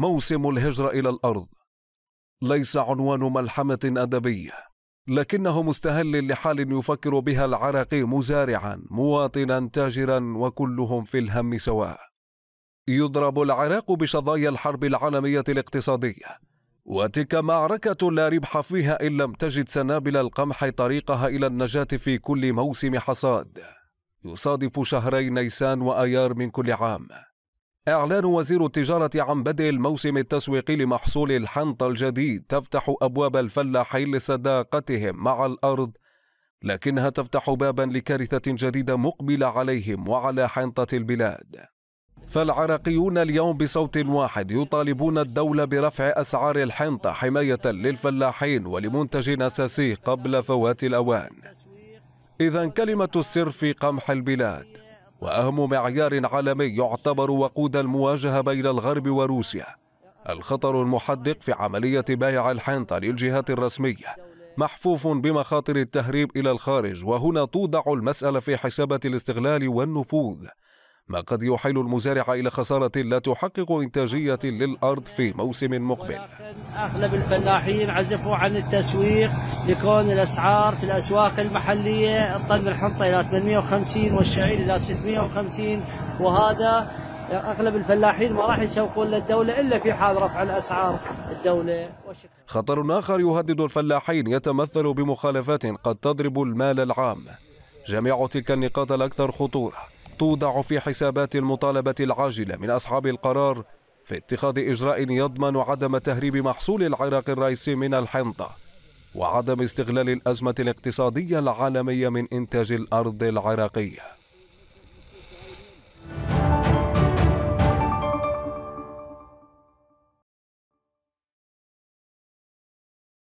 موسم الهجرة إلى الأرض ليس عنوان ملحمة أدبية لكنه مستهل لحال يفكر بها العراقي مزارعا مواطنا تاجرا وكلهم في الهم سواء يضرب العراق بشظايا الحرب العالمية الاقتصادية وتلك معركة لا ربح فيها إن لم تجد سنابل القمح طريقها إلى النجاة في كل موسم حصاد يصادف شهري نيسان وأيار من كل عام إعلان وزير التجارة عن بدء الموسم التسويقي لمحصول الحنطة الجديد تفتح أبواب الفلاحين لصداقتهم مع الأرض لكنها تفتح بابا لكارثة جديدة مقبلة عليهم وعلى حنطة البلاد فالعراقيون اليوم بصوت واحد يطالبون الدولة برفع أسعار الحنطة حماية للفلاحين ولمنتج أساسي قبل فوات الأوان إذا كلمة السر في قمح البلاد وأهم معيار عالمي يعتبر وقود المواجهة بين الغرب وروسيا الخطر المحدق في عملية بيع الحنطة للجهات الرسمية محفوف بمخاطر التهريب إلى الخارج وهنا توضع المسألة في حسابة الاستغلال والنفوذ ما قد يحيل المزارع إلى خسارة لا تحقق إنتاجية للأرض في موسم مقبل أغلب الفلاحين عزفوا عن التسويق لكون الأسعار في الأسواق المحلية الطن الحنطة إلى 850 والشعير إلى 650 وهذا اغلب الفلاحين ما راح يسوقون للدوله الا في حال رفع الاسعار الدوله وشكرا. خطر اخر يهدد الفلاحين يتمثل بمخالفات قد تضرب المال العام. جميع تلك النقاط الاكثر خطوره توضع في حسابات المطالبة العاجلة من أصحاب القرار في اتخاذ إجراء يضمن عدم تهريب محصول العراق الرئيسي من الحنطة وعدم استغلال الأزمة الاقتصادية العالمية من إنتاج الأرض العراقية